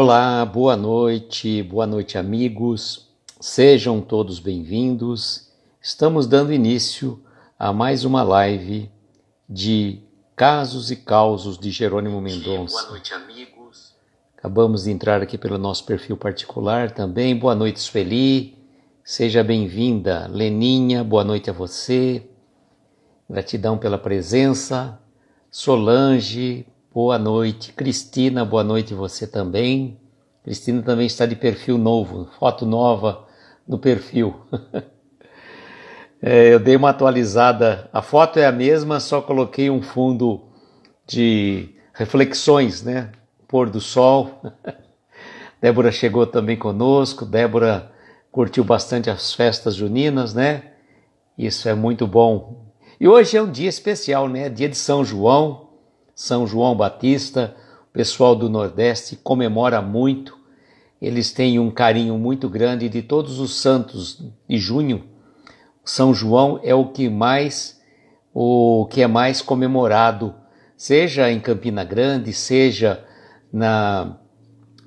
Olá, boa noite, boa noite, amigos. Sejam todos bem-vindos. Estamos dando início a mais uma live de Casos e Causos de Jerônimo Mendonça. Boa noite, amigos. Acabamos de entrar aqui pelo nosso perfil particular também. Boa noite, Sueli. Seja bem-vinda, Leninha. Boa noite a você. Gratidão pela presença. Solange, Boa noite, Cristina. Boa noite você também. Cristina também está de perfil novo, foto nova no perfil. é, eu dei uma atualizada. A foto é a mesma, só coloquei um fundo de reflexões, né? Pôr do sol. Débora chegou também conosco. Débora curtiu bastante as festas juninas, né? Isso é muito bom. E hoje é um dia especial, né? Dia de São João. São João Batista, o pessoal do Nordeste comemora muito. Eles têm um carinho muito grande de todos os santos de junho. São João é o que mais o que é mais comemorado, seja em Campina Grande, seja na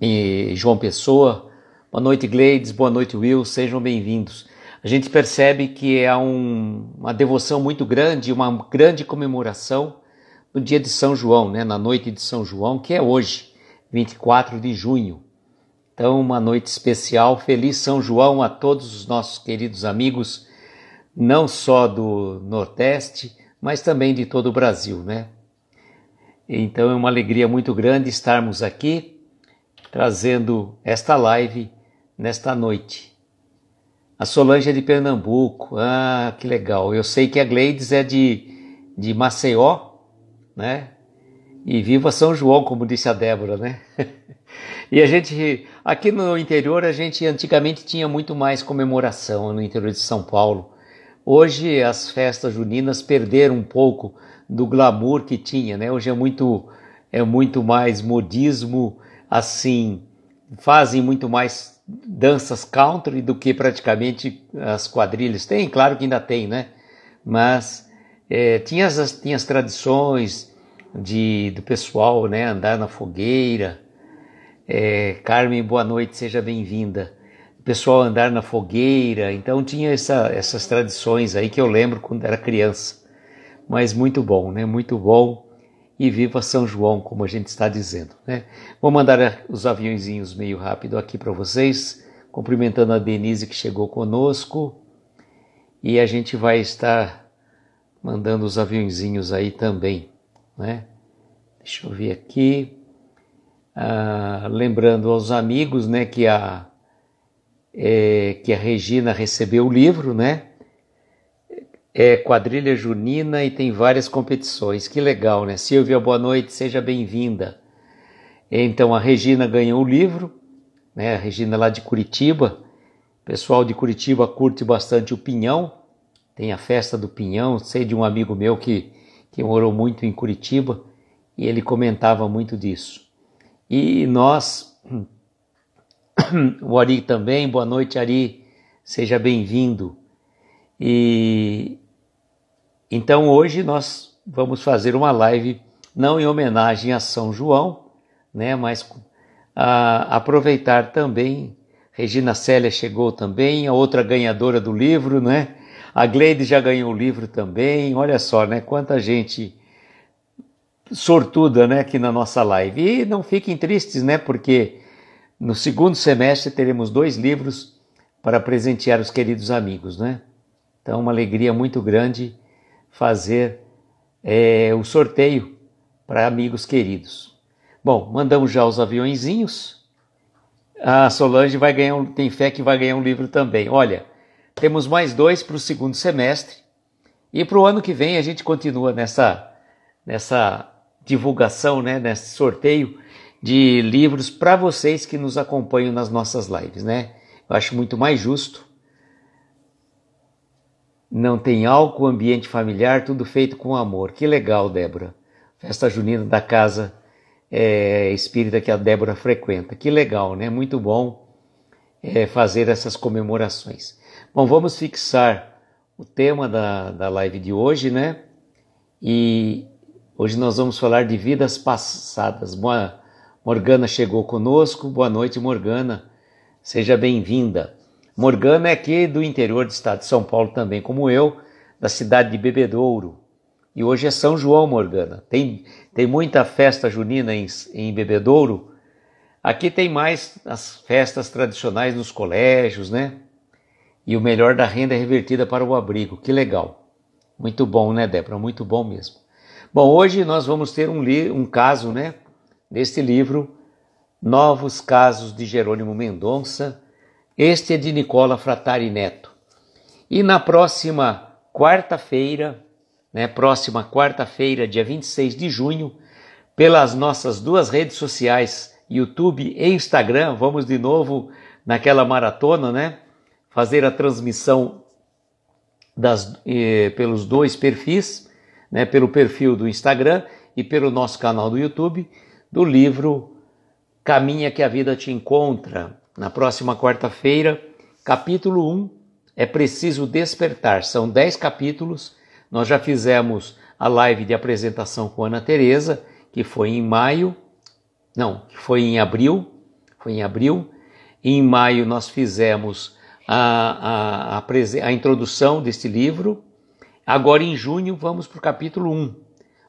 em João Pessoa. Boa noite, Gleides. Boa noite, Will. Sejam bem-vindos. A gente percebe que é um, uma devoção muito grande, uma grande comemoração no dia de São João, né, na noite de São João, que é hoje, 24 de junho. Então, uma noite especial. Feliz São João a todos os nossos queridos amigos, não só do Nordeste, mas também de todo o Brasil, né? Então, é uma alegria muito grande estarmos aqui trazendo esta live nesta noite. A Solange é de Pernambuco. Ah, que legal. Eu sei que a Gleides é de, de Maceió, né? E viva São João, como disse a Débora, né? e a gente, aqui no interior, a gente antigamente tinha muito mais comemoração no interior de São Paulo. Hoje as festas juninas perderam um pouco do glamour que tinha, né? Hoje é muito, é muito mais modismo, assim, fazem muito mais danças country do que praticamente as quadrilhas. Tem, claro que ainda tem, né? Mas é, tinha, as, tinha as tradições de, do pessoal, né? Andar na fogueira. É, Carmen, boa noite, seja bem-vinda. O pessoal andar na fogueira. Então tinha essa, essas tradições aí que eu lembro quando era criança. Mas muito bom, né? Muito bom. E viva São João, como a gente está dizendo, né? Vou mandar eh, os aviãozinhos meio rápido aqui para vocês, cumprimentando a Denise que chegou conosco. E a gente vai estar mandando os aviãozinhos aí também, né? Deixa eu ver aqui. Ah, lembrando aos amigos, né, que a é, que a Regina recebeu o livro, né? É quadrilha junina e tem várias competições. Que legal, né? Silvia, boa noite, seja bem-vinda. Então a Regina ganhou o livro, né? A Regina lá de Curitiba. O pessoal de Curitiba curte bastante o pinhão, tem a festa do pinhão. Sei de um amigo meu que, que morou muito em Curitiba e ele comentava muito disso. E nós, o Ari também, boa noite, Ari, seja bem-vindo. E então hoje nós vamos fazer uma live não em homenagem a São João, né, mas a, aproveitar também. Regina Célia chegou também, a outra ganhadora do livro, né? A Gleide já ganhou o livro também. Olha só, né? Quanta gente sortuda, né, aqui na nossa live. E não fiquem tristes, né? Porque no segundo semestre teremos dois livros para presentear os queridos amigos, né? Então, uma alegria muito grande fazer é, o sorteio para amigos queridos. Bom, mandamos já os aviõezinhos. A Solange vai ganhar, um, tem fé que vai ganhar um livro também. Olha, temos mais dois para o segundo semestre e para o ano que vem a gente continua nessa, nessa divulgação, né, nesse sorteio de livros para vocês que nos acompanham nas nossas lives, né? Eu acho muito mais justo. Não tem álcool, ambiente familiar, tudo feito com amor. Que legal, Débora. Festa junina da casa é, espírita que a Débora frequenta. Que legal, né? Muito bom é, fazer essas comemorações. Bom, vamos fixar o tema da, da live de hoje, né? E hoje nós vamos falar de vidas passadas. Boa, Morgana chegou conosco. Boa noite, Morgana. Seja bem-vinda. Morgana é aqui do interior do estado de São Paulo também, como eu, da cidade de Bebedouro. E hoje é São João, Morgana. Tem, tem muita festa junina em, em Bebedouro. Aqui tem mais as festas tradicionais nos colégios, né? E o melhor da renda é revertida para o abrigo. Que legal. Muito bom, né, Débora? Muito bom mesmo. Bom, hoje nós vamos ter um, um caso, né? Neste livro, Novos Casos de Jerônimo Mendonça. Este é de Nicola Fratari Neto. E na próxima quarta-feira, né, próxima quarta-feira, dia 26 de junho, pelas nossas duas redes sociais, YouTube e Instagram, vamos de novo naquela maratona, né? fazer a transmissão das, eh, pelos dois perfis, né, pelo perfil do Instagram e pelo nosso canal do YouTube, do livro Caminha que a Vida Te Encontra. Na próxima quarta-feira, capítulo 1, É Preciso Despertar. São 10 capítulos. Nós já fizemos a live de apresentação com Ana Tereza, que foi em maio, não, que foi em abril, foi em abril. E em maio nós fizemos a, a, a, a introdução deste livro. Agora, em junho, vamos para o capítulo 1.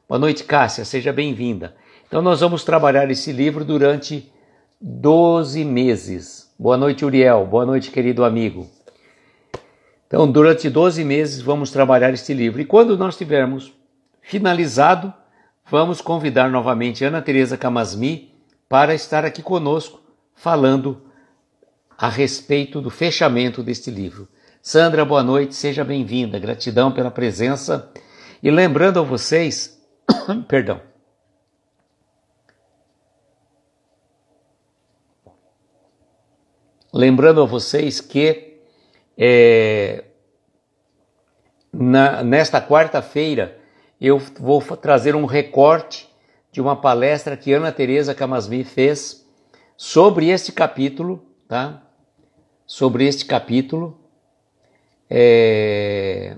Boa noite, Cássia, seja bem-vinda. Então, nós vamos trabalhar esse livro durante 12 meses. Boa noite, Uriel. Boa noite, querido amigo. Então, durante 12 meses, vamos trabalhar este livro. E quando nós tivermos finalizado, vamos convidar novamente Ana Teresa Camasmi para estar aqui conosco falando a respeito do fechamento deste livro. Sandra, boa noite, seja bem-vinda, gratidão pela presença. E lembrando a vocês, perdão, lembrando a vocês que é, na, nesta quarta-feira eu vou trazer um recorte de uma palestra que Ana Teresa Camasmi fez sobre este capítulo tá? sobre este capítulo. É...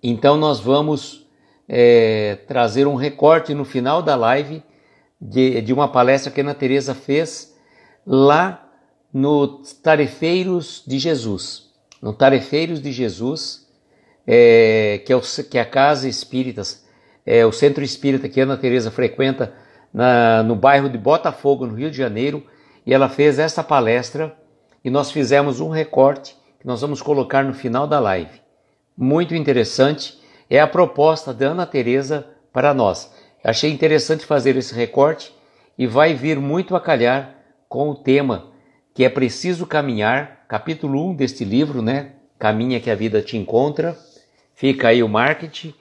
Então, nós vamos é, trazer um recorte no final da live de, de uma palestra que a Ana Teresa fez lá no Tarefeiros de Jesus. No Tarefeiros de Jesus, é, que, é o, que é a Casa Espíritas, é o centro espírita que a Ana Teresa frequenta na, no bairro de Botafogo, no Rio de Janeiro, e ela fez esta palestra e nós fizemos um recorte que nós vamos colocar no final da live. Muito interessante é a proposta da Ana Teresa para nós. Achei interessante fazer esse recorte e vai vir muito a calhar com o tema que é preciso caminhar, capítulo 1 deste livro, né? Caminha que a vida te encontra. Fica aí o marketing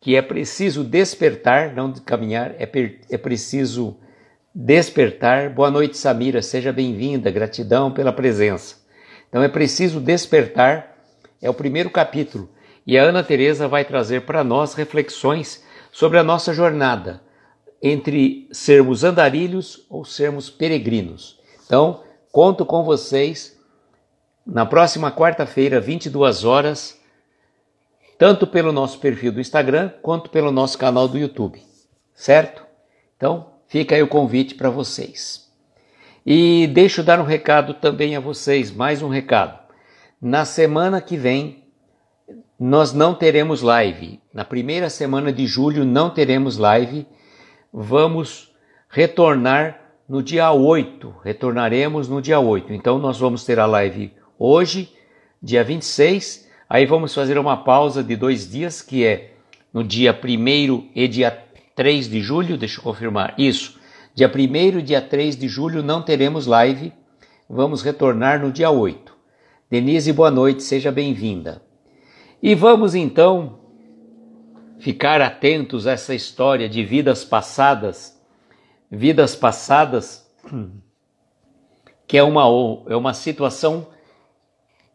que é preciso despertar, não caminhar, é, é preciso despertar. Boa noite, Samira, seja bem-vinda, gratidão pela presença. Então é preciso despertar, é o primeiro capítulo, e a Ana Teresa vai trazer para nós reflexões sobre a nossa jornada entre sermos andarilhos ou sermos peregrinos. Então, conto com vocês na próxima quarta-feira, 22 horas, tanto pelo nosso perfil do Instagram quanto pelo nosso canal do YouTube, certo? Então, Fica aí o convite para vocês. E deixo dar um recado também a vocês, mais um recado. Na semana que vem nós não teremos live. Na primeira semana de julho não teremos live. Vamos retornar no dia 8. Retornaremos no dia 8. Então nós vamos ter a live hoje, dia 26. Aí vamos fazer uma pausa de dois dias, que é no dia 1 e dia 3 de julho, deixa eu confirmar, isso. Dia 1 e dia 3 de julho não teremos live, vamos retornar no dia 8. Denise, boa noite, seja bem-vinda. E vamos então ficar atentos a essa história de vidas passadas, vidas passadas, que é uma, é uma situação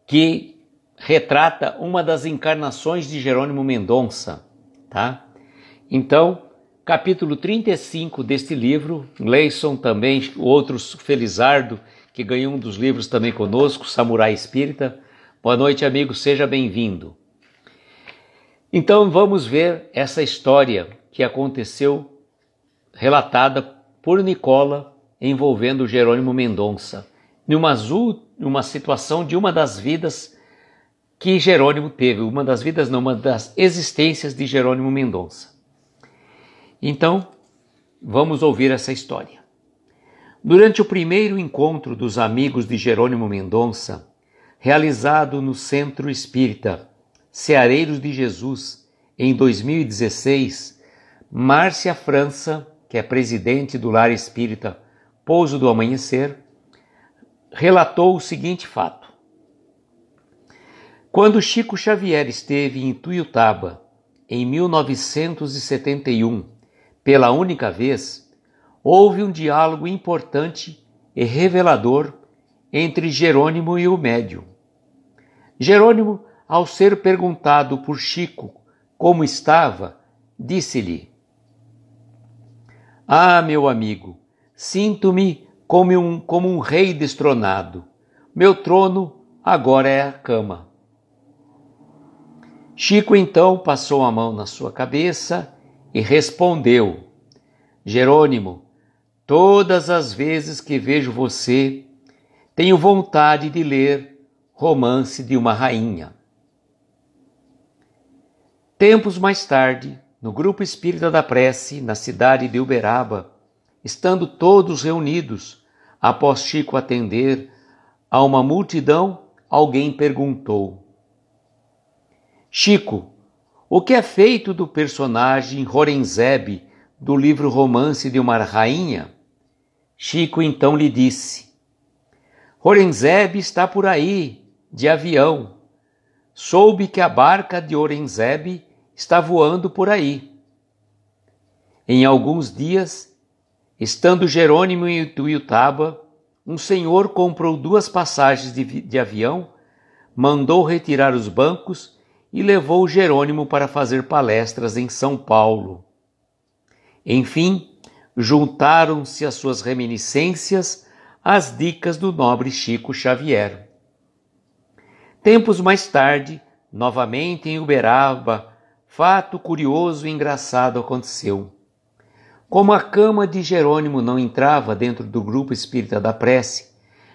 que retrata uma das encarnações de Jerônimo Mendonça, tá? Então, capítulo 35 deste livro. Leison também, outros, Felizardo, que ganhou um dos livros também conosco, Samurai Espírita. Boa noite, amigo, seja bem-vindo. Então vamos ver essa história que aconteceu, relatada por Nicola, envolvendo Jerônimo Mendonça, numa, azul, numa situação de uma das vidas que Jerônimo teve, uma das vidas, não, uma das existências de Jerônimo Mendonça. Então, vamos ouvir essa história. Durante o primeiro encontro dos amigos de Jerônimo Mendonça, realizado no Centro Espírita Ceareiros de Jesus, em 2016, Márcia França, que é presidente do Lar Espírita Pouso do Amanhecer, relatou o seguinte fato. Quando Chico Xavier esteve em Tuiutaba, em 1971, pela única vez, houve um diálogo importante e revelador entre Jerônimo e o médium. Jerônimo, ao ser perguntado por Chico como estava, disse-lhe: Ah, meu amigo, sinto-me como um, como um rei destronado. Meu trono agora é a cama. Chico então passou a mão na sua cabeça e respondeu: Jerônimo, todas as vezes que vejo você, tenho vontade de ler Romance de uma Rainha. Tempos mais tarde, no grupo espírita da prece, na cidade de Uberaba, estando todos reunidos, após Chico atender a uma multidão, alguém perguntou: Chico, o que é feito do personagem Horenzeb do livro Romance de uma Rainha? Chico então lhe disse: Horenzeb está por aí, de avião. Soube que a barca de Horenzeb está voando por aí. Em alguns dias, estando Jerônimo em Ituiutaba, um senhor comprou duas passagens de, de avião, mandou retirar os bancos e levou Jerônimo para fazer palestras em São Paulo. Enfim, juntaram-se as suas reminiscências às dicas do nobre Chico Xavier. Tempos mais tarde, novamente em Uberaba, fato curioso e engraçado aconteceu. Como a cama de Jerônimo não entrava dentro do grupo espírita da prece,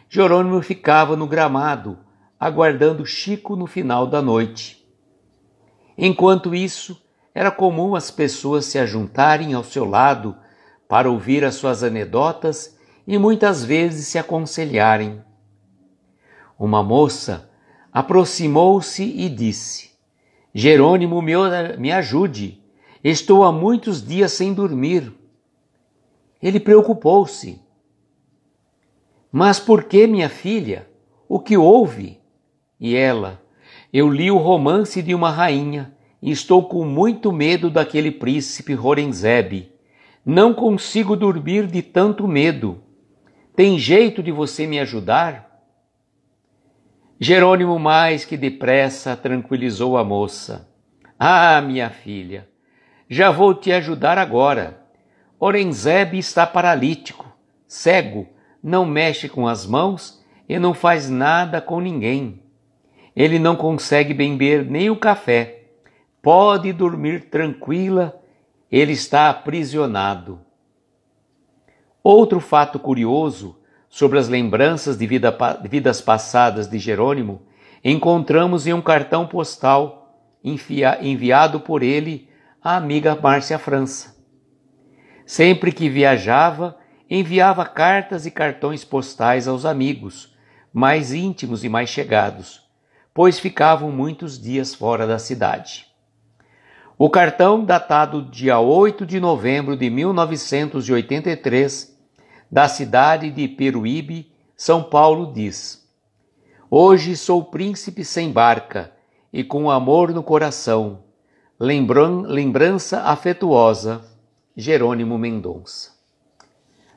Jerônimo ficava no gramado, aguardando Chico no final da noite. Enquanto isso, era comum as pessoas se ajuntarem ao seu lado para ouvir as suas anedotas e muitas vezes se aconselharem. Uma moça aproximou-se e disse: Jerônimo, me ajude, estou há muitos dias sem dormir. Ele preocupou-se. Mas por que, minha filha? O que houve? E ela: eu li o romance de uma rainha e estou com muito medo daquele príncipe Horenzebe. Não consigo dormir de tanto medo. Tem jeito de você me ajudar? Jerônimo, mais que depressa, tranquilizou a moça. Ah, minha filha, já vou te ajudar agora. Orenzeb está paralítico, cego, não mexe com as mãos e não faz nada com ninguém. Ele não consegue beber nem o café. Pode dormir tranquila, ele está aprisionado. Outro fato curioso sobre as lembranças de, vida, de vidas passadas de Jerônimo encontramos em um cartão postal enviado por ele à amiga Márcia França. Sempre que viajava, enviava cartas e cartões postais aos amigos, mais íntimos e mais chegados pois ficavam muitos dias fora da cidade. O cartão, datado dia 8 de novembro de 1983, da cidade de Peruíbe, São Paulo, diz: Hoje sou príncipe sem barca e com amor no coração, lembran lembrança afetuosa, Jerônimo Mendonça.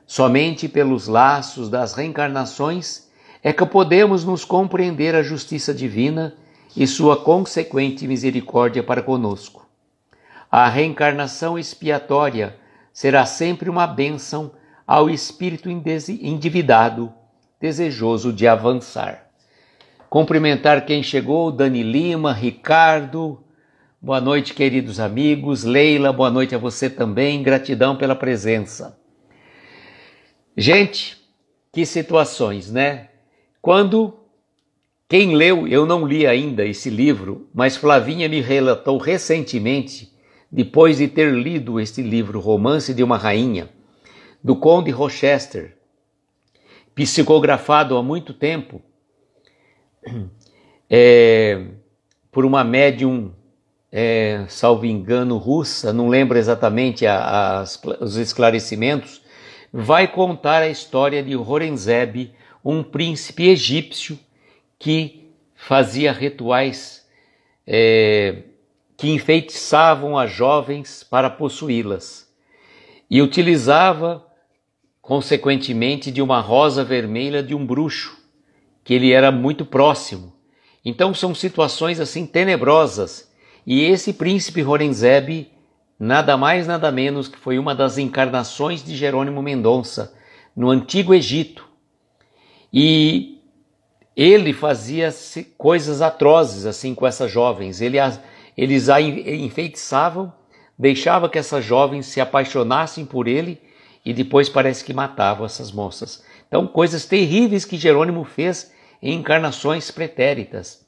Somente pelos laços das reencarnações é que podemos nos compreender a justiça divina e sua consequente misericórdia para conosco. A reencarnação expiatória será sempre uma bênção ao espírito endividado, desejoso de avançar. Cumprimentar quem chegou, Dani Lima, Ricardo. Boa noite, queridos amigos. Leila, boa noite a você também. Gratidão pela presença. Gente, que situações, né? Quando quem leu, eu não li ainda esse livro, mas Flavinha me relatou recentemente, depois de ter lido este livro, Romance de uma Rainha, do Conde Rochester, psicografado há muito tempo é, por uma médium, é, salvo engano, russa, não lembro exatamente a, a, os esclarecimentos, vai contar a história de Horenzeb um príncipe egípcio que fazia rituais é, que enfeitiçavam as jovens para possuí-las e utilizava, consequentemente, de uma rosa vermelha de um bruxo que ele era muito próximo. Então são situações assim tenebrosas e esse príncipe Horenzebe nada mais nada menos que foi uma das encarnações de Jerônimo Mendonça no antigo Egito e ele fazia coisas atrozes assim com essas jovens. Ele as, eles a enfeitiçavam, deixava que essas jovens se apaixonassem por ele e depois parece que matavam essas moças. Então, coisas terríveis que Jerônimo fez em encarnações pretéritas.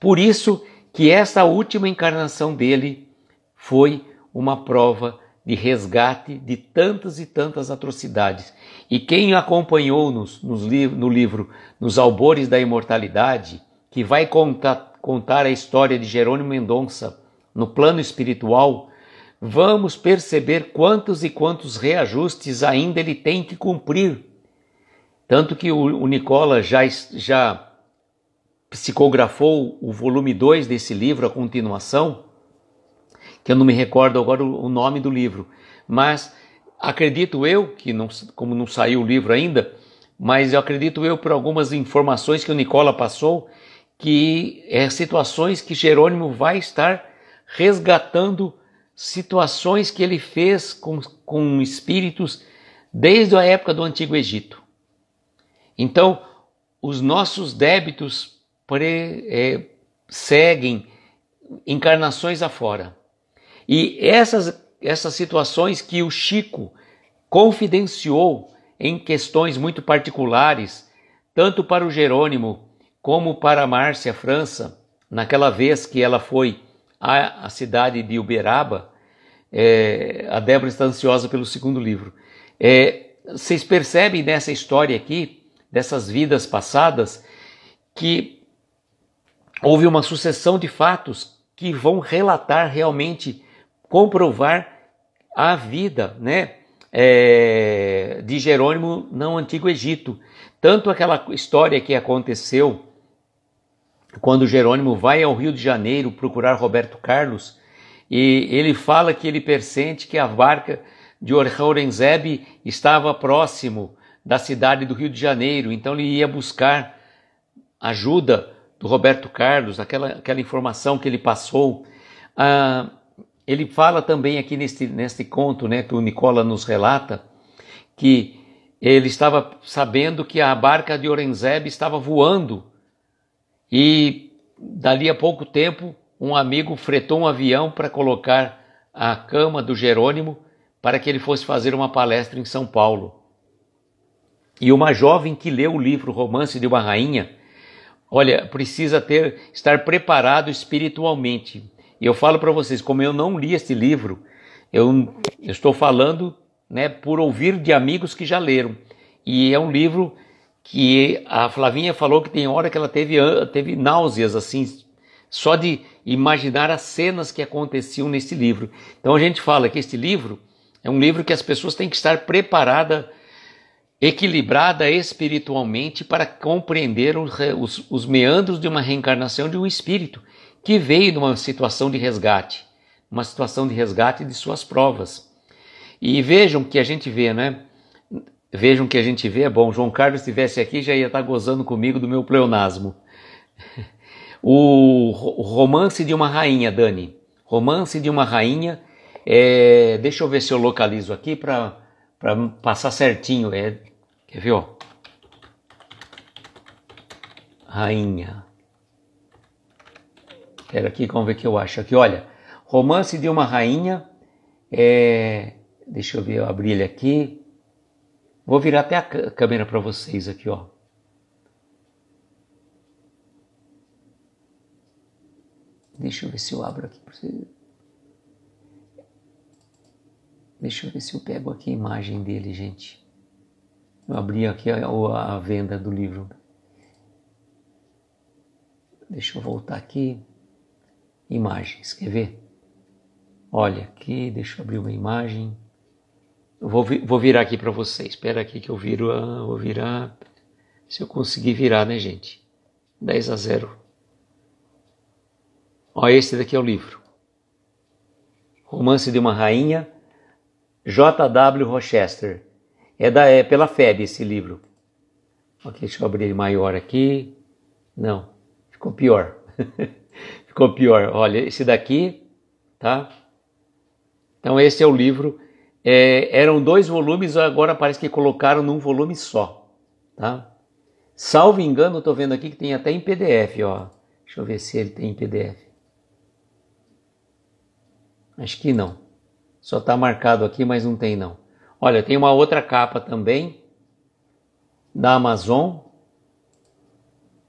Por isso que essa última encarnação dele foi uma prova de resgate de tantas e tantas atrocidades. E quem acompanhou-nos no livro Nos Albores da Imortalidade, que vai contar, contar a história de Jerônimo Mendonça no plano espiritual, vamos perceber quantos e quantos reajustes ainda ele tem que cumprir. Tanto que o, o Nicola já, já psicografou o volume 2 desse livro, a continuação que eu não me recordo agora o nome do livro, mas acredito eu que não, como não saiu o livro ainda, mas eu acredito eu por algumas informações que o Nicola passou que é situações que Jerônimo vai estar resgatando situações que ele fez com, com espíritos desde a época do Antigo Egito. Então, os nossos débitos pre, é, seguem encarnações afora. E essas, essas situações que o Chico confidenciou em questões muito particulares, tanto para o Jerônimo como para a Márcia França, naquela vez que ela foi à, à cidade de Uberaba, é, a Débora está ansiosa pelo segundo livro. É, vocês percebem nessa história aqui, dessas vidas passadas, que houve uma sucessão de fatos que vão relatar realmente comprovar a vida né, é, de Jerônimo no Antigo Egito. Tanto aquela história que aconteceu quando Jerônimo vai ao Rio de Janeiro procurar Roberto Carlos e ele fala que ele percebe que a barca de Horenzebe estava próximo da cidade do Rio de Janeiro, então ele ia buscar ajuda do Roberto Carlos, aquela, aquela informação que ele passou. Ah, ele fala também aqui neste, neste conto né, que o Nicola nos relata, que ele estava sabendo que a barca de Orenzeb estava voando e dali a pouco tempo um amigo fretou um avião para colocar a cama do Jerônimo para que ele fosse fazer uma palestra em São Paulo. E uma jovem que leu o livro Romance de uma Rainha, olha, precisa ter estar preparado espiritualmente. E eu falo para vocês, como eu não li este livro, eu, estou falando né, por ouvir de amigos que já leram. E é um livro que a Flavinha falou que tem hora que ela teve, teve náuseas, assim, só de imaginar as cenas que aconteciam nesse livro. Então a gente fala que este livro é um livro que as pessoas têm que estar preparada, equilibrada espiritualmente para compreender os, os, os meandros de uma reencarnação de um espírito que veio numa situação de resgate, uma situação de resgate de suas provas. E vejam que a gente vê, né? Vejam que a gente vê, é bom, João Carlos estivesse aqui já ia estar gozando comigo do meu pleonasmo. O romance de uma rainha, Dani. Romance de uma rainha. É, deixa eu ver se eu localizo aqui para passar certinho. É, quer ver? Ó. Rainha. Quero aqui, vamos ver o que eu acho aqui. Olha, Romance de uma Rainha. É, deixa eu ver, eu abri ele aqui. Vou virar até a câmera para vocês aqui, ó. Deixa eu ver se eu abro aqui para vocês. Deixa eu ver se eu pego aqui a imagem dele, gente. Eu abri aqui a, a venda do livro. Deixa eu voltar aqui imagens. Quer ver? Olha aqui, deixa eu abrir uma imagem. vou, vou virar aqui para vocês. Espera aqui que eu viro, a, ah, vou virar. Se eu conseguir virar, né, gente? 10 a 0. Ó, esse daqui é o livro. Romance de uma Rainha, J.W. Rochester. É, da, é pela FEB esse livro. Ok, deixa eu abrir ele maior aqui. Não, ficou pior. ficou pior. Olha, esse daqui, tá? Então esse é o livro. É, eram dois volumes, agora parece que colocaram num volume só, tá? Salvo engano, estou vendo aqui que tem até em PDF, ó. Deixa eu ver se ele tem em PDF. Acho que não. Só está marcado aqui, mas não tem não. Olha, tem uma outra capa também da Amazon.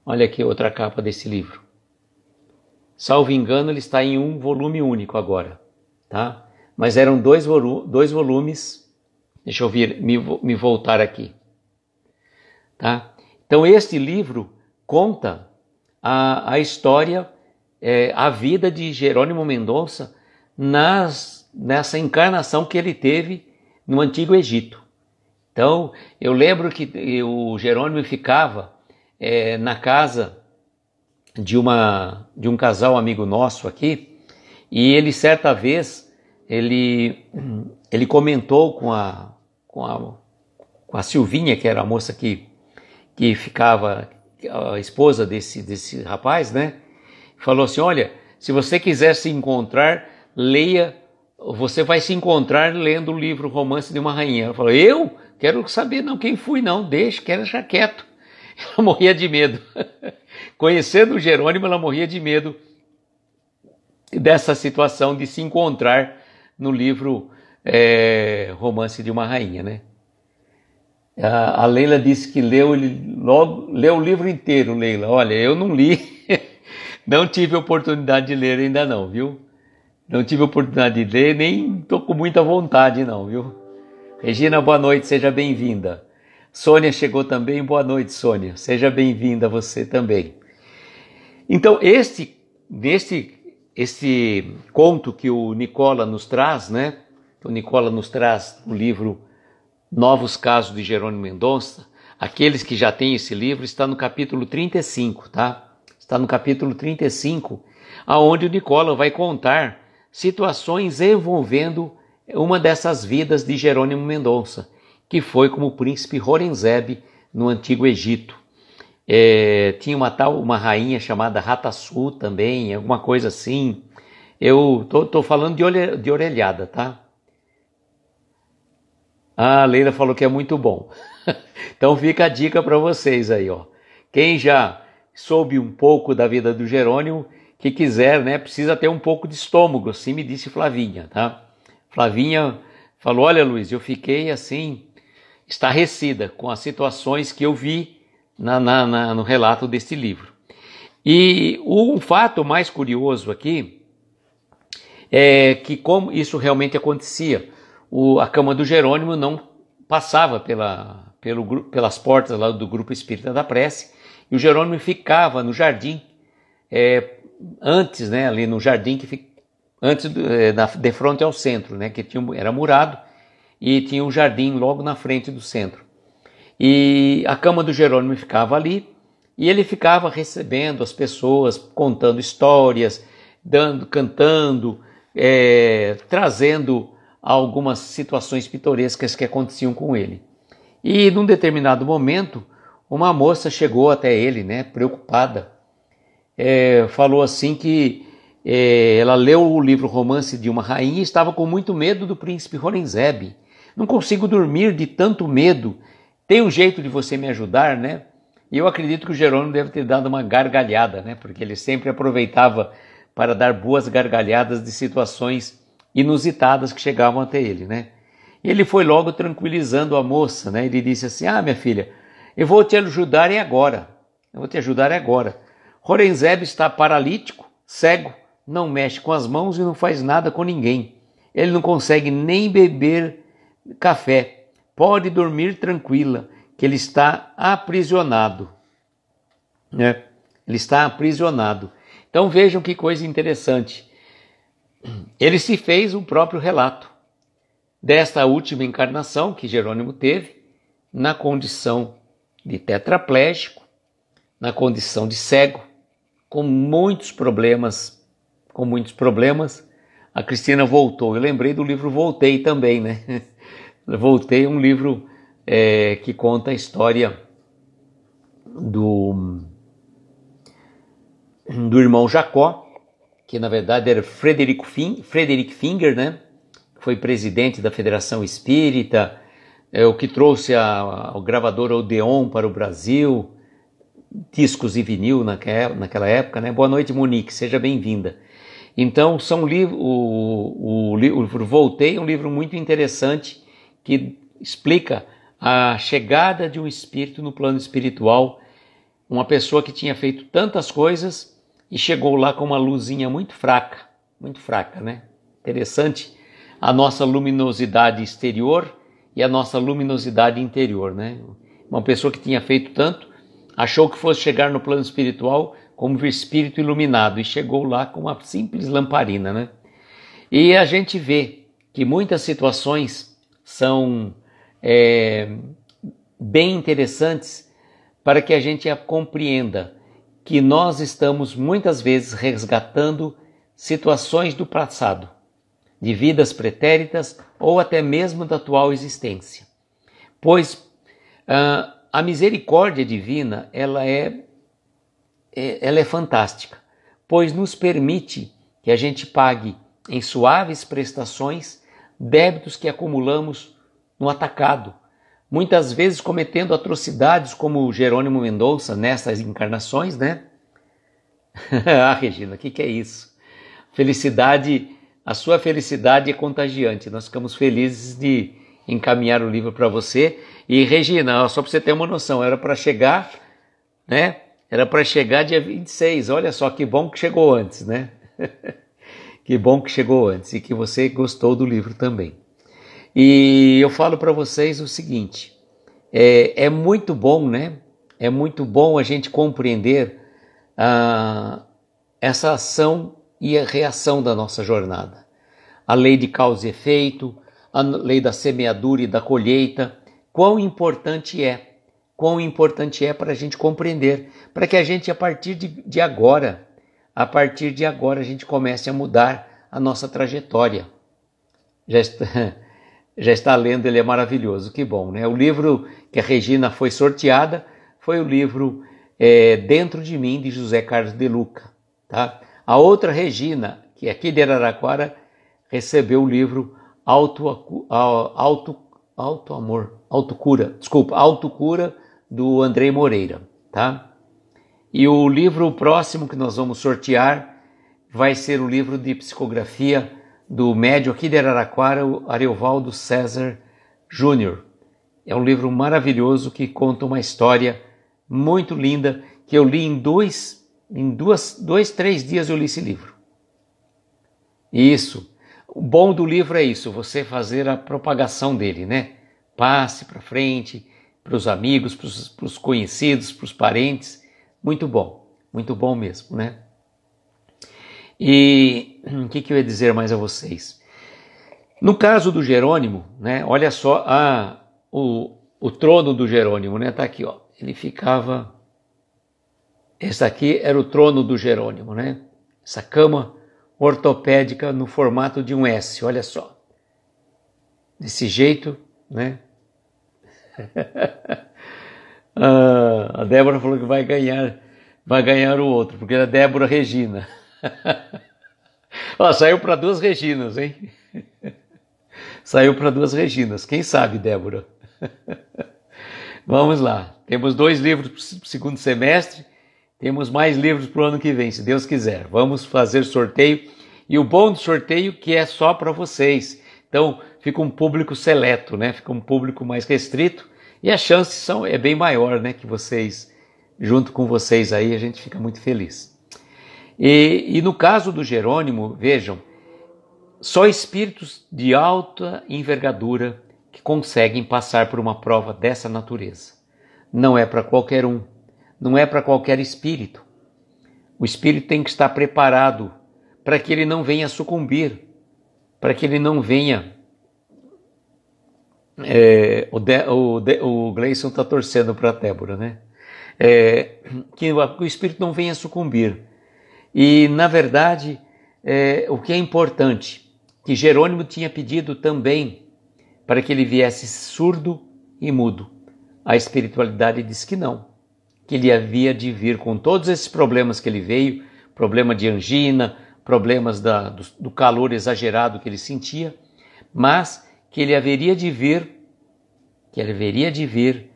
Olha aqui outra capa desse livro. Salvo engano, ele está em um volume único agora, tá? Mas eram dois, volu dois volumes. Deixa eu vir, me, me voltar aqui, tá? Então este livro conta a, a história, é, a vida de Jerônimo Mendonça nas, nessa encarnação que ele teve no Antigo Egito. Então eu lembro que o Jerônimo ficava é, na casa de, uma, de um casal amigo nosso aqui, e ele certa vez ele, ele comentou com a, com, a, com a Silvinha, que era a moça que, que ficava, a esposa desse, desse rapaz, né? Falou assim: Olha, se você quiser se encontrar, leia, você vai se encontrar lendo o livro Romance de uma Rainha. Ela falou: Eu? Quero saber não quem fui, não, deixa, quero deixar quieto. Ela morria de medo. Conhecendo o Jerônimo, ela morria de medo dessa situação de se encontrar no livro é, Romance de uma Rainha, né? A, Leila disse que leu logo leu o livro inteiro, Leila. Olha, eu não li, não tive oportunidade de ler ainda não, viu? Não tive oportunidade de ler, nem estou com muita vontade não, viu? Regina, boa noite, seja bem-vinda. Sônia chegou também, boa noite, Sônia. Seja bem-vinda você também. Então, este, neste este conto que o Nicola nos traz, né? O Nicola nos traz o livro Novos Casos de Jerônimo Mendonça. Aqueles que já têm esse livro está no capítulo 35, tá? Está no capítulo 35, aonde o Nicola vai contar situações envolvendo uma dessas vidas de Jerônimo Mendonça, que foi como príncipe Horenzebe no antigo Egito. É, tinha uma tal, uma rainha chamada Rataçu também, alguma coisa assim. Eu tô, tô falando de, olhe, de orelhada, tá? Ah, a Leila falou que é muito bom. então fica a dica para vocês aí, ó. Quem já soube um pouco da vida do Jerônimo, que quiser, né, precisa ter um pouco de estômago, assim me disse Flavinha, tá? Flavinha falou: "Olha, Luiz, eu fiquei assim estarrecida com as situações que eu vi na, na, na, no relato deste livro. E um fato mais curioso aqui é que como isso realmente acontecia, o, a cama do Jerônimo não passava pela, pelo, pelas portas lá do grupo espírita da prece, e o Jerônimo ficava no jardim, é, antes, né, ali no jardim que fica, antes do, na, é, de frente ao centro, né, que tinha, era murado, e tinha um jardim logo na frente do centro. E a cama do Jerônimo ficava ali e ele ficava recebendo as pessoas, contando histórias, dando, cantando, é, trazendo algumas situações pitorescas que aconteciam com ele. E num determinado momento, uma moça chegou até ele, né, preocupada, é, falou assim que é, ela leu o livro Romance de uma Rainha e estava com muito medo do príncipe Horenzeb. Não consigo dormir de tanto medo tem um jeito de você me ajudar, né? E eu acredito que o Jerônimo deve ter dado uma gargalhada, né? Porque ele sempre aproveitava para dar boas gargalhadas de situações inusitadas que chegavam até ele, né? E ele foi logo tranquilizando a moça, né? Ele disse assim: Ah, minha filha, eu vou te ajudar e agora. Eu vou te ajudar agora. Horenzeb está paralítico, cego, não mexe com as mãos e não faz nada com ninguém. Ele não consegue nem beber café pode dormir tranquila, que ele está aprisionado. Né? Ele está aprisionado. Então vejam que coisa interessante. Ele se fez o próprio relato desta última encarnação que Jerônimo teve, na condição de tetraplégico, na condição de cego, com muitos problemas, com muitos problemas. A Cristina voltou. Eu lembrei do livro Voltei também, né? voltei um livro é, que conta a história do, do irmão Jacó, que na verdade era Frederico Frederick Finger, né? foi presidente da Federação Espírita, é, o que trouxe a, a Odeon para o Brasil, discos e vinil naquela, naquela época. Né? Boa noite, Monique, seja bem-vinda. Então, são livro, o, o, o livro Voltei é um livro muito interessante que explica a chegada de um espírito no plano espiritual, uma pessoa que tinha feito tantas coisas e chegou lá com uma luzinha muito fraca, muito fraca, né? Interessante a nossa luminosidade exterior e a nossa luminosidade interior, né? Uma pessoa que tinha feito tanto achou que fosse chegar no plano espiritual como espírito iluminado e chegou lá com uma simples lamparina, né? E a gente vê que muitas situações são é, bem interessantes para que a gente a compreenda que nós estamos muitas vezes resgatando situações do passado, de vidas pretéritas ou até mesmo da atual existência. Pois ah, a misericórdia divina ela é, é, ela é fantástica, pois nos permite que a gente pague em suaves prestações débitos que acumulamos no atacado, muitas vezes cometendo atrocidades como Jerônimo Mendonça nessas encarnações, né? ah, Regina, o que, que é isso? Felicidade, a sua felicidade é contagiante. Nós ficamos felizes de encaminhar o livro para você. E Regina, só para você ter uma noção, era para chegar, né? Era para chegar dia 26. Olha só que bom que chegou antes, né? Que bom que chegou antes e que você gostou do livro também. E eu falo para vocês o seguinte: é, é, muito bom, né? É muito bom a gente compreender ah, essa ação e a reação da nossa jornada. A lei de causa e efeito, a lei da semeadura e da colheita. Quão importante é, quão importante é para a gente compreender, para que a gente, a partir de, de agora, a partir de agora a gente comece a mudar a nossa trajetória. Já está, já está lendo, ele é maravilhoso, que bom, né? O livro que a Regina foi sorteada foi o livro é, Dentro de Mim, de José Carlos de Luca, tá? A outra Regina, que é aqui de Araraquara, recebeu o livro Auto, Auto, Auto Amor, Autocura, desculpa, Autocura do Andrei Moreira, tá? E o livro próximo que nós vamos sortear vai ser o livro de psicografia do médio aqui de Araraquara, o Ariovaldo César Júnior. É um livro maravilhoso que conta uma história muito linda que eu li em dois, em duas, dois, três dias eu li esse livro. Isso. O bom do livro é isso, você fazer a propagação dele, né? Passe para frente, para os amigos, para os conhecidos, para os parentes muito bom, muito bom mesmo, né? E o que, que, eu ia dizer mais a vocês? No caso do Jerônimo, né? Olha só a, o, o trono do Jerônimo, né? Tá aqui, ó. Ele ficava. Esse aqui era o trono do Jerônimo, né? Essa cama ortopédica no formato de um S, olha só. Desse jeito, né? Ah, a Débora falou que vai ganhar, vai ganhar o outro, porque era Débora Regina. Ó, saiu para duas Reginas, hein? saiu para duas Reginas. Quem sabe, Débora? Vamos lá. Temos dois livros para o segundo semestre. Temos mais livros para o ano que vem, se Deus quiser. Vamos fazer sorteio. E o bom do sorteio que é só para vocês. Então, fica um público seleto, né? Fica um público mais restrito e as chances são, é bem maior, né? Que vocês, junto com vocês aí, a gente fica muito feliz. E, e no caso do Jerônimo, vejam, só espíritos de alta envergadura que conseguem passar por uma prova dessa natureza. Não é para qualquer um, não é para qualquer espírito. O espírito tem que estar preparado para que ele não venha sucumbir, para que ele não venha é, o, de, o, de, o Gleison está torcendo para a Débora, né? É, que o espírito não venha sucumbir. E, na verdade, é, o que é importante, que Jerônimo tinha pedido também para que ele viesse surdo e mudo. A espiritualidade diz que não, que ele havia de vir com todos esses problemas que ele veio problema de angina, problemas da, do, do calor exagerado que ele sentia mas que ele haveria de vir, que ele haveria de vir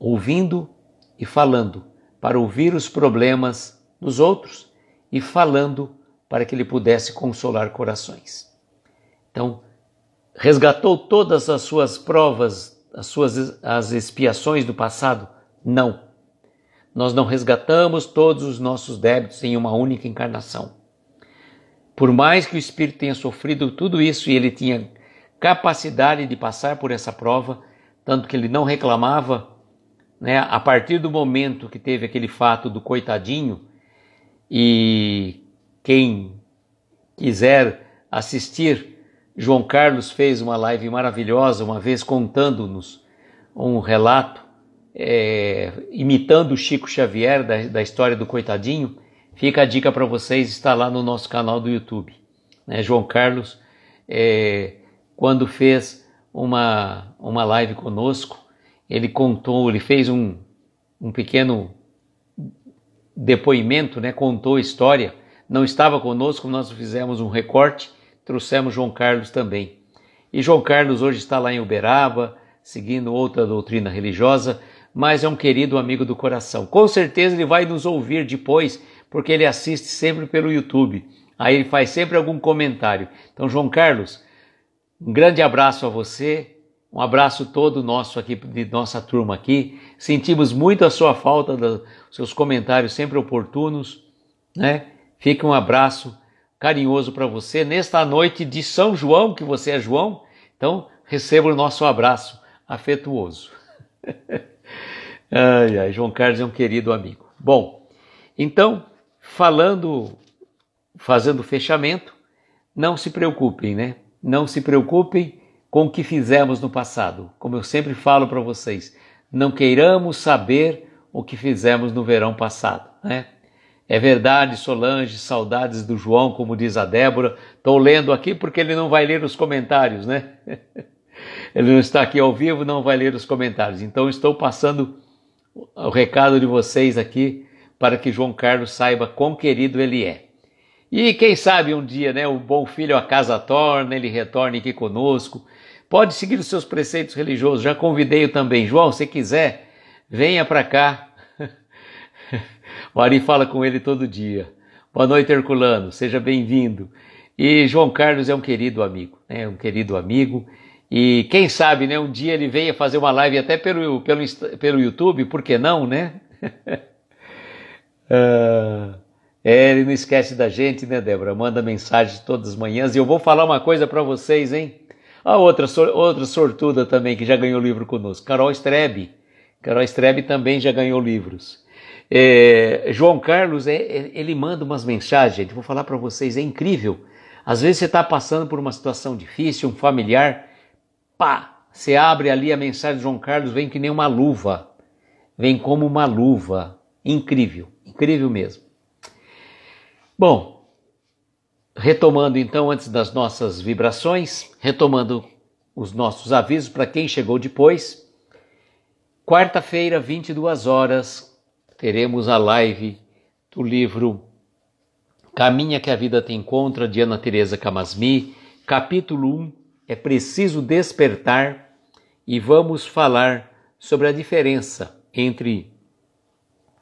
ouvindo e falando, para ouvir os problemas dos outros e falando para que ele pudesse consolar corações. Então, resgatou todas as suas provas, as suas as expiações do passado? Não. Nós não resgatamos todos os nossos débitos em uma única encarnação. Por mais que o espírito tenha sofrido tudo isso e ele tinha capacidade de passar por essa prova, tanto que ele não reclamava, né? A partir do momento que teve aquele fato do coitadinho e quem quiser assistir, João Carlos fez uma live maravilhosa uma vez contando-nos um relato, é, imitando o Chico Xavier da, da história do coitadinho. Fica a dica para vocês, está lá no nosso canal do YouTube. Né? João Carlos é, quando fez uma, uma live conosco, ele contou, ele fez um, um pequeno depoimento, né? contou a história. Não estava conosco, nós fizemos um recorte, trouxemos João Carlos também. E João Carlos hoje está lá em Uberaba, seguindo outra doutrina religiosa, mas é um querido amigo do coração. Com certeza ele vai nos ouvir depois, porque ele assiste sempre pelo YouTube. Aí ele faz sempre algum comentário. Então, João Carlos, um grande abraço a você, um abraço todo nosso aqui, de nossa turma aqui. Sentimos muito a sua falta, dos seus comentários sempre oportunos, né? Fica um abraço carinhoso para você nesta noite de São João, que você é João, então receba o nosso abraço afetuoso. ai, ai, João Carlos é um querido amigo. Bom, então, falando, fazendo fechamento, não se preocupem, né? Não se preocupem com o que fizemos no passado. Como eu sempre falo para vocês, não queiramos saber o que fizemos no verão passado, né? É verdade, Solange, saudades do João, como diz a Débora. Estou lendo aqui porque ele não vai ler os comentários, né? ele não está aqui ao vivo, não vai ler os comentários. Então, estou passando o recado de vocês aqui para que João Carlos saiba quão querido ele é. E quem sabe um dia, né, o bom filho a casa torna, ele retorne aqui conosco. Pode seguir os seus preceitos religiosos. Já convidei o também, João, se quiser, venha para cá. o Ari fala com ele todo dia. Boa noite, Herculano. Seja bem-vindo. E João Carlos é um querido amigo, né? Um querido amigo. E quem sabe, né? Um dia ele venha fazer uma live até pelo, pelo, pelo YouTube, por que não, né? uh... É, ele não esquece da gente, né, Débora? Manda mensagem todas as manhãs. E eu vou falar uma coisa para vocês, hein? A outra, outra sortuda também que já ganhou livro conosco, Carol Strebe. Carol Strebe também já ganhou livros. É, João Carlos, é, é ele manda umas mensagens, gente. Vou falar para vocês, é incrível. Às vezes você está passando por uma situação difícil, um familiar, pá, você abre ali a mensagem de João Carlos, vem que nem uma luva. Vem como uma luva. Incrível, incrível mesmo. Bom, retomando então, antes das nossas vibrações, retomando os nossos avisos para quem chegou depois. Quarta-feira, 22 horas, teremos a live do livro Caminha que a Vida Te Encontra, de Ana Teresa Camasmi, capítulo 1, É Preciso Despertar, e vamos falar sobre a diferença entre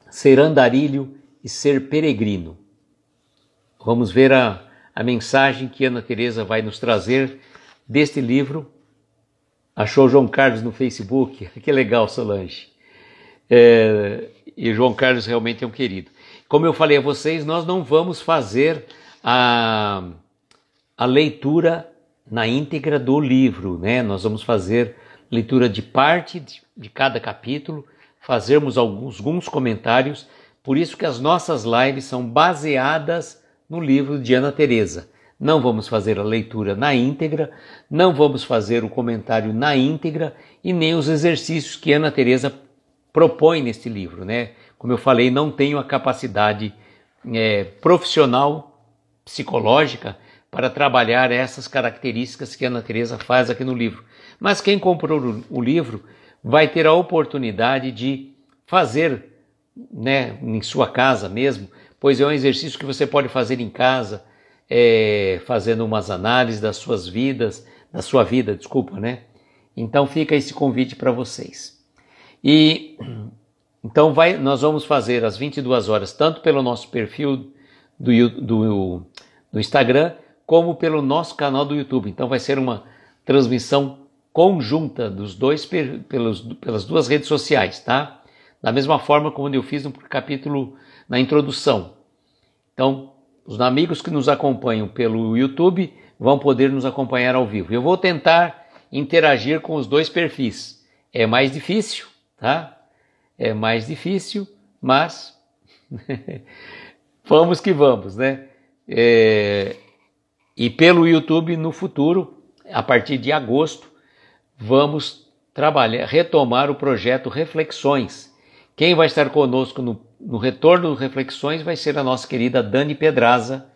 ser andarilho e ser peregrino. Vamos ver a, a mensagem que Ana Teresa vai nos trazer deste livro. Achou João Carlos no Facebook? Que legal, Solange. É, e João Carlos realmente é um querido. Como eu falei a vocês, nós não vamos fazer a, a leitura na íntegra do livro, né? Nós vamos fazer leitura de parte de, de cada capítulo, fazermos alguns, alguns comentários. Por isso que as nossas lives são baseadas no livro de Ana Teresa. Não vamos fazer a leitura na íntegra, não vamos fazer o comentário na íntegra e nem os exercícios que Ana Teresa propõe neste livro, né? Como eu falei, não tenho a capacidade é, profissional, psicológica, para trabalhar essas características que Ana Teresa faz aqui no livro. Mas quem comprou o livro vai ter a oportunidade de fazer, né, em sua casa mesmo, pois é um exercício que você pode fazer em casa, é, fazendo umas análises das suas vidas, da sua vida, desculpa, né? Então fica esse convite para vocês. E então vai, nós vamos fazer às 22 horas, tanto pelo nosso perfil do, do, do Instagram, como pelo nosso canal do YouTube. Então vai ser uma transmissão conjunta dos dois pelos, pelas duas redes sociais, tá? Da mesma forma como eu fiz no capítulo na introdução. Então, os amigos que nos acompanham pelo YouTube vão poder nos acompanhar ao vivo. Eu vou tentar interagir com os dois perfis. É mais difícil, tá? É mais difícil, mas vamos que vamos, né? É... E pelo YouTube no futuro, a partir de agosto, vamos trabalhar, retomar o projeto Reflexões. Quem vai estar conosco no no retorno do Reflexões vai ser a nossa querida Dani Pedraza,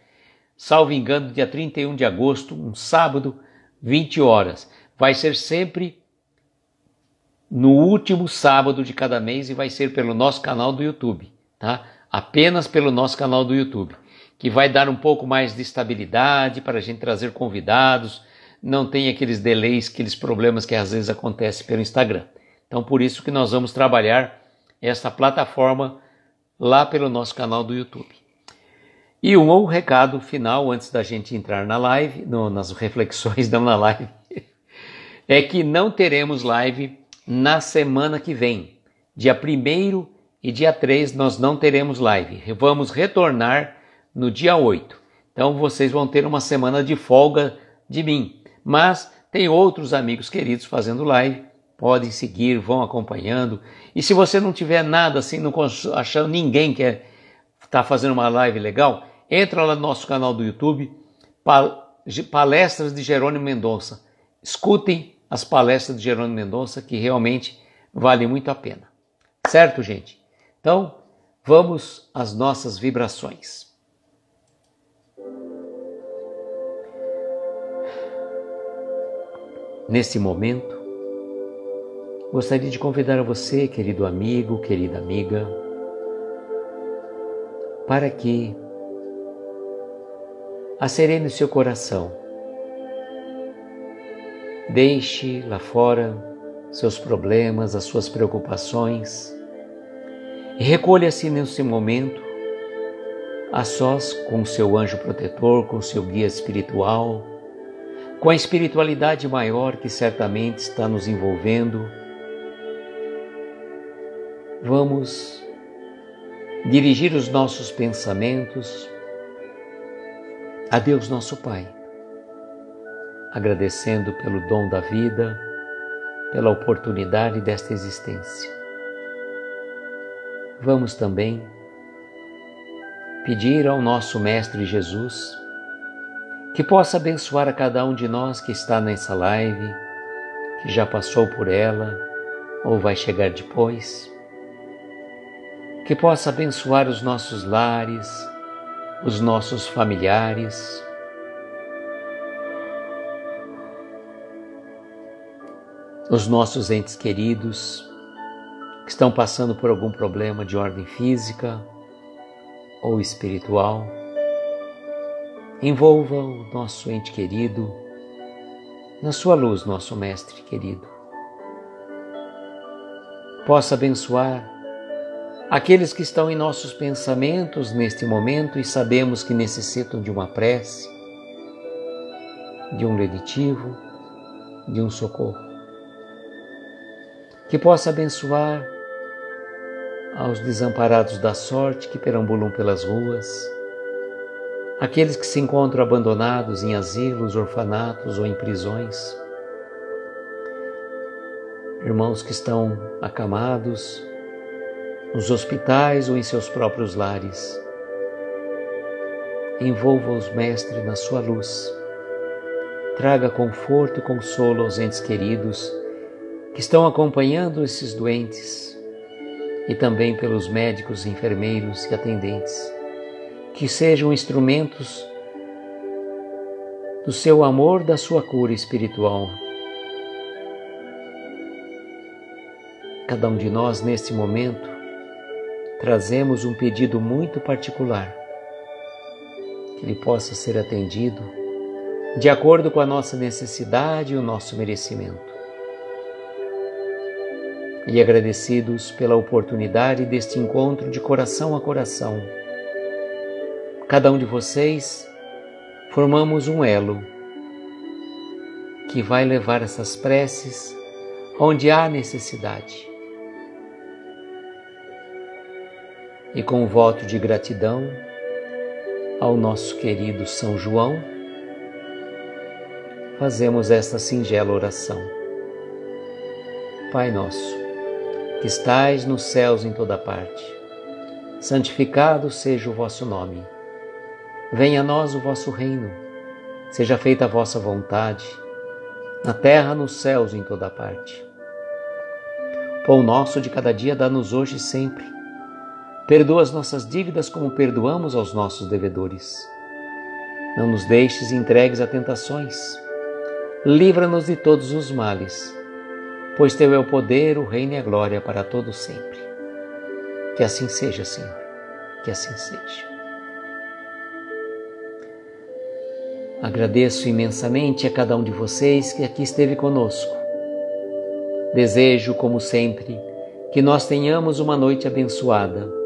salvo engano, dia 31 de agosto, um sábado, 20 horas. Vai ser sempre no último sábado de cada mês e vai ser pelo nosso canal do YouTube, tá? Apenas pelo nosso canal do YouTube, que vai dar um pouco mais de estabilidade para a gente trazer convidados, não tem aqueles delays, aqueles problemas que às vezes acontece pelo Instagram. Então, por isso que nós vamos trabalhar essa plataforma lá pelo nosso canal do YouTube. E um recado final antes da gente entrar na live, no, nas reflexões, não na live, é que não teremos live na semana que vem. Dia 1 e dia 3 nós não teremos live. Vamos retornar no dia 8. Então vocês vão ter uma semana de folga de mim. Mas tem outros amigos queridos fazendo live podem seguir, vão acompanhando. E se você não tiver nada assim, não achando ninguém que está é, fazendo uma live legal, entra lá no nosso canal do YouTube, Palestras de Jerônimo Mendonça. Escutem as palestras de Jerônimo Mendonça, que realmente vale muito a pena. Certo, gente? Então, vamos às nossas vibrações. Nesse momento, Gostaria de convidar a você, querido amigo, querida amiga, para que acerene o seu coração. Deixe lá fora seus problemas, as suas preocupações e recolha-se nesse momento a sós com o seu anjo protetor, com o seu guia espiritual, com a espiritualidade maior que certamente está nos envolvendo vamos dirigir os nossos pensamentos a Deus nosso Pai, agradecendo pelo dom da vida, pela oportunidade desta existência. Vamos também pedir ao nosso Mestre Jesus que possa abençoar a cada um de nós que está nessa live, que já passou por ela ou vai chegar depois que possa abençoar os nossos lares, os nossos familiares. Os nossos entes queridos que estão passando por algum problema de ordem física ou espiritual, envolva o nosso ente querido na sua luz, nosso Mestre querido. Possa abençoar aqueles que estão em nossos pensamentos neste momento e sabemos que necessitam de uma prece, de um lenitivo, de um socorro. Que possa abençoar aos desamparados da sorte que perambulam pelas ruas, aqueles que se encontram abandonados em asilos, orfanatos ou em prisões, irmãos que estão acamados, nos hospitais ou em seus próprios lares. Envolva-os, Mestre, na sua luz. Traga conforto e consolo aos entes queridos que estão acompanhando esses doentes e também pelos médicos, enfermeiros e atendentes. Que sejam instrumentos do seu amor, da sua cura espiritual. Cada um de nós, neste momento, trazemos um pedido muito particular, que ele possa ser atendido de acordo com a nossa necessidade e o nosso merecimento. E agradecidos pela oportunidade deste encontro de coração a coração. Cada um de vocês formamos um elo que vai levar essas preces onde há necessidade e com um voto de gratidão ao nosso querido São João, fazemos esta singela oração. Pai nosso, que estais nos céus em toda parte, santificado seja o vosso nome. Venha a nós o vosso reino. Seja feita a vossa vontade, na terra, nos céus, em toda parte. O pão nosso de cada dia dá-nos hoje e sempre Perdoa as nossas dívidas como perdoamos aos nossos devedores. Não nos deixes entregues a tentações. Livra-nos de todos os males, pois teu é o poder, o reino e a glória para todo sempre. Que assim seja, Senhor. Que assim seja. Agradeço imensamente a cada um de vocês que aqui esteve conosco. Desejo, como sempre, que nós tenhamos uma noite abençoada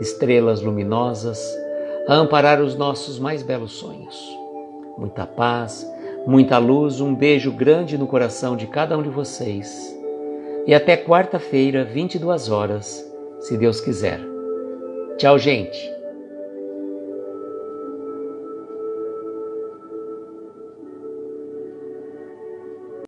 estrelas luminosas, a amparar os nossos mais belos sonhos. Muita paz, muita luz, um beijo grande no coração de cada um de vocês. E até quarta-feira, 22 horas, se Deus quiser. Tchau, gente!